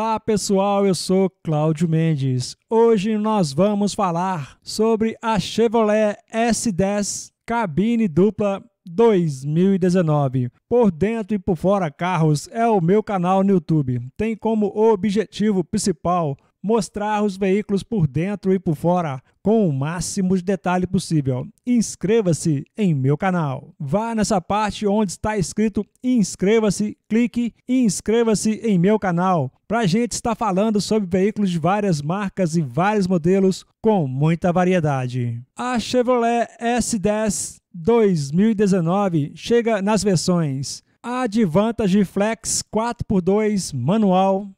Olá pessoal, eu sou Cláudio Mendes. Hoje nós vamos falar sobre a Chevrolet S10 cabine dupla 2019. Por dentro e por fora carros é o meu canal no YouTube. Tem como objetivo principal mostrar os veículos por dentro e por fora com o máximo de detalhe possível. Inscreva-se em meu canal. Vá nessa parte onde está escrito inscreva-se, clique e inscreva-se em meu canal. Para a gente estar falando sobre veículos de várias marcas e vários modelos com muita variedade. A Chevrolet S10 2019 chega nas versões Advantage Flex 4x2 manual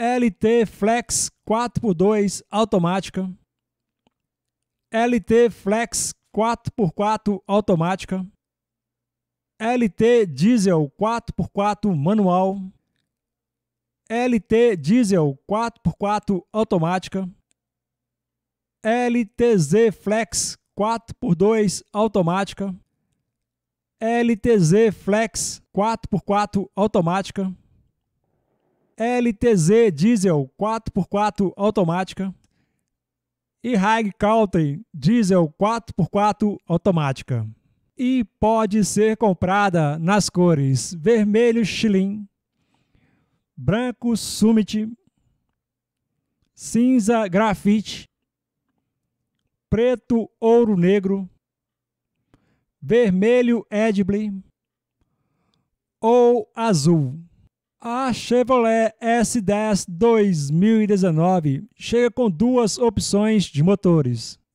LT Flex 4x2 automática, LT Flex 4x4 automática, LT Diesel 4x4 manual, LT Diesel 4x4 automática, LTZ Flex 4x2 automática, LTZ Flex 4x4 automática. LTZ diesel 4x4 automática e High Country diesel 4x4 automática. E pode ser comprada nas cores vermelho Chilim, branco Summit, cinza Grafite, preto Ouro Negro, vermelho Edible ou azul. A Chevrolet S10 2019 chega com duas opções de motores.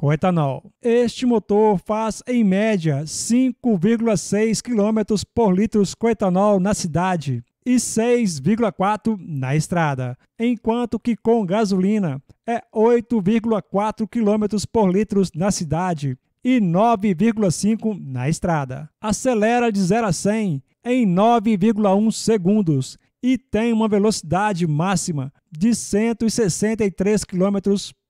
com etanol. Este motor faz, em média, 5,6 km por litro com etanol na cidade e 6,4 na estrada, enquanto que com gasolina é 8,4 km por litro na cidade e 9,5 na estrada. Acelera de 0 a 100 em 9,1 segundos e tem uma velocidade máxima de 163 km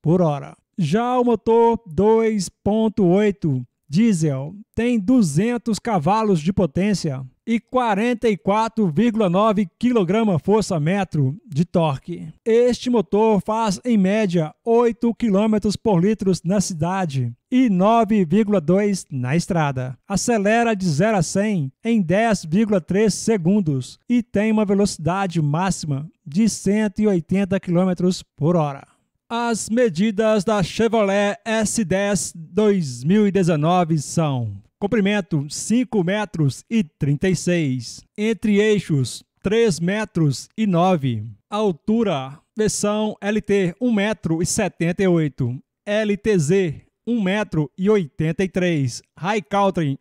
por hora. Já o motor 2.8 diesel tem 200 cavalos de potência e 44,9 kgfm de torque. Este motor faz em média 8 km por litro na cidade e 9,2 na estrada. Acelera de 0 a 100 em 10,3 segundos e tem uma velocidade máxima de 180 km por hora. As medidas da Chevrolet S10 2019 são comprimento 5 metros e 36, entre eixos 3 metros e 9, altura versão LT 1 metro e 78, LTZ 1 metro e 83, High Country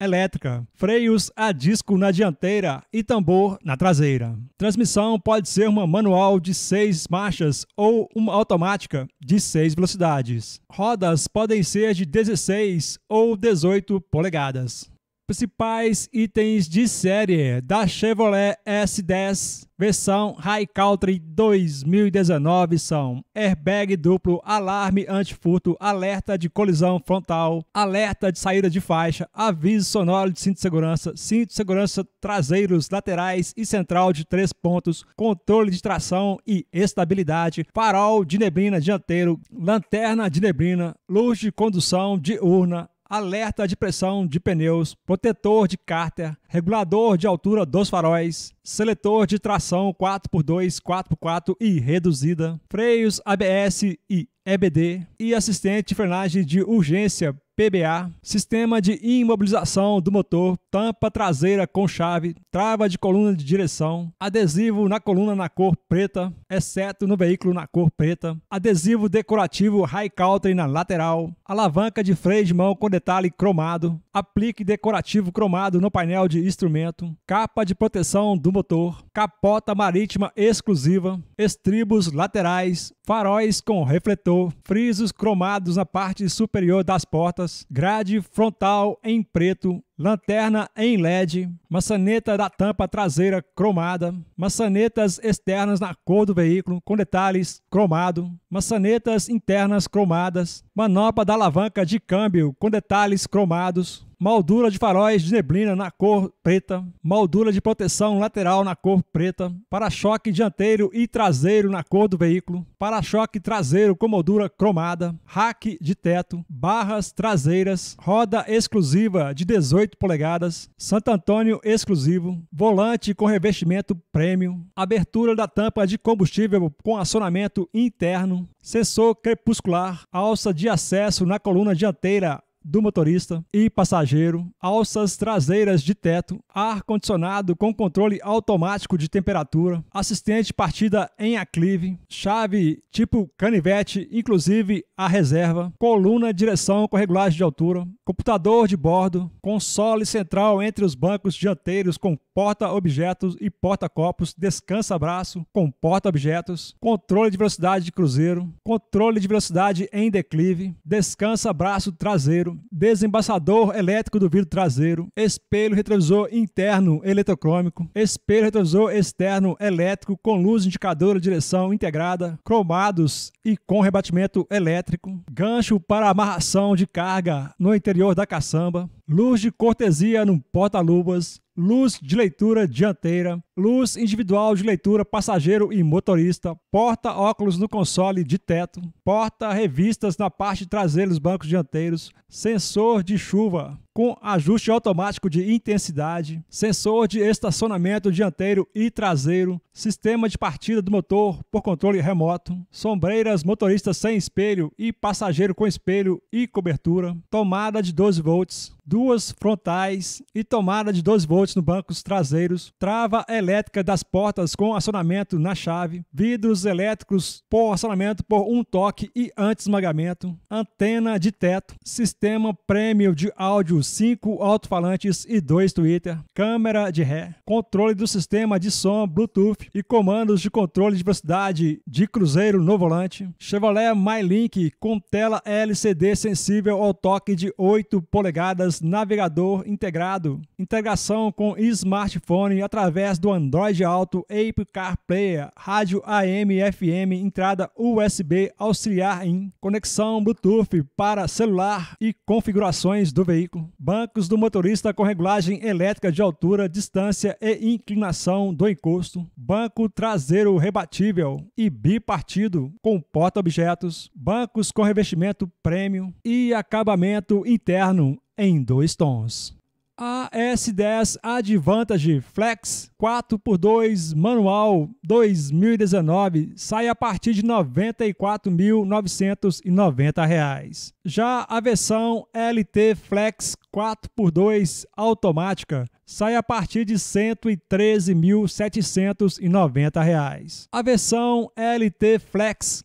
elétrica, freios a disco na dianteira e tambor na traseira. Transmissão pode ser uma manual de seis marchas ou uma automática de seis velocidades. Rodas podem ser de 16 ou 18 polegadas principais itens de série da Chevrolet S10 versão High Country 2019 são airbag duplo, alarme antifurto, alerta de colisão frontal, alerta de saída de faixa, aviso sonoro de cinto de segurança, cinto de segurança traseiros, laterais e central de três pontos, controle de tração e estabilidade, farol de neblina dianteiro, lanterna de neblina, luz de condução diurna, alerta de pressão de pneus, protetor de cárter, regulador de altura dos faróis, seletor de tração 4x2, 4x4 e reduzida, freios ABS e EBD e assistente de frenagem de urgência PBA, sistema de imobilização do motor, tampa traseira com chave, trava de coluna de direção, adesivo na coluna na cor preta, exceto no veículo na cor preta, adesivo decorativo High Country na lateral, alavanca de freio de mão com detalhe cromado, aplique decorativo cromado no painel de instrumento, capa de proteção do motor, capota marítima exclusiva, estribos laterais, faróis com refletor, frisos cromados na parte superior das portas, grade frontal em preto, lanterna em LED, maçaneta da tampa traseira cromada, maçanetas externas na cor do veículo com detalhes cromado, maçanetas internas cromadas, manopla da alavanca de câmbio com detalhes cromados, moldura de faróis de neblina na cor preta, moldura de proteção lateral na cor preta, para-choque dianteiro e traseiro na cor do veículo, para-choque traseiro com moldura cromada, rack de teto, barras traseiras, roda exclusiva de 18 8 polegadas, Santo Antônio exclusivo, volante com revestimento premium, abertura da tampa de combustível com acionamento interno, sensor crepuscular, alça de acesso na coluna dianteira do motorista e passageiro, alças traseiras de teto, ar-condicionado com controle automático de temperatura, assistente partida em aclive, chave tipo canivete, inclusive a reserva, coluna direção com regulagem de altura, computador de bordo, console central entre os bancos dianteiros com porta-objetos e porta-copos, descansa-braço com porta-objetos, controle de velocidade de cruzeiro, controle de velocidade em declive, descansa-braço traseiro, traseiro, desembaçador elétrico do vidro traseiro, espelho retrovisor interno eletrocrômico, espelho retrovisor externo elétrico com luz indicadora direção integrada, cromados e com rebatimento elétrico, gancho para amarração de carga no interior da caçamba, luz de cortesia no porta-luvas, luz de leitura dianteira, luz individual de leitura passageiro e motorista, porta-óculos no console de teto, porta-revistas na parte traseira dos bancos dianteiros, sensor de chuva, com ajuste automático de intensidade, sensor de estacionamento dianteiro e traseiro, sistema de partida do motor por controle remoto, sombreiras motoristas sem espelho e passageiro com espelho e cobertura, tomada de 12 volts, duas frontais e tomada de 12 volts no bancos traseiros, trava elétrica das portas com acionamento na chave, vidros elétricos por acionamento por um toque e anti-esmagamento, antena de teto, sistema premium de áudio cinco alto-falantes e dois Twitter, câmera de ré, controle do sistema de som Bluetooth e comandos de controle de velocidade de cruzeiro no volante, Chevrolet MyLink com tela LCD sensível ao toque de 8 polegadas, navegador integrado, integração com smartphone através do Android Auto, Apple CarPlay, rádio AM, FM, entrada USB auxiliar em conexão Bluetooth para celular e configurações do veículo. Bancos do motorista com regulagem elétrica de altura, distância e inclinação do encosto. Banco traseiro rebatível e bipartido com porta-objetos. Bancos com revestimento premium e acabamento interno em dois tons. AS10 Advantage Flex 4x2 manual 2019 sai a partir de R$ 94.990. Já a versão LT Flex 4x2 automática sai a partir de R$ 113.790. A versão LT Flex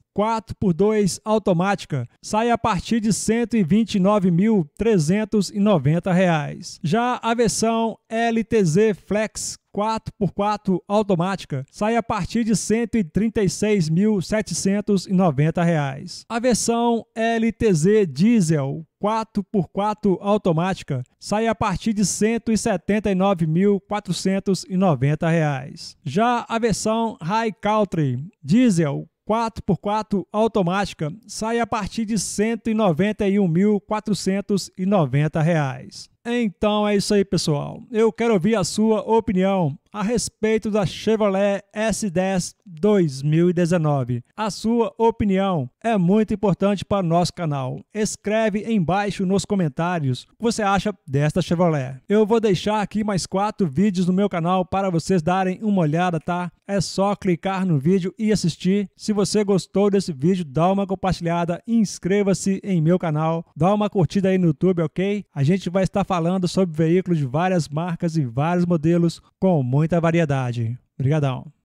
4 por 2 automática, sai a partir de R$ 129.390. Já a versão LTZ Flex 4x4 automática sai a partir de R$ 136.790. A versão LTZ Diesel 4x4 automática sai a partir de R$ 179.490. Já a versão High Country Diesel 4x4 automática sai a partir de R$ 191.490. Então é isso aí, pessoal. Eu quero ouvir a sua opinião a respeito da Chevrolet S10 2019. A sua opinião é muito importante para o nosso canal. Escreve embaixo nos comentários o que você acha desta Chevrolet. Eu vou deixar aqui mais quatro vídeos no meu canal para vocês darem uma olhada, tá? É só clicar no vídeo e assistir. Se você gostou desse vídeo, dá uma compartilhada, inscreva-se em meu canal, dá uma curtida aí no YouTube, ok? A gente vai estar falando sobre veículos de várias marcas e vários modelos com muita variedade. Obrigadão!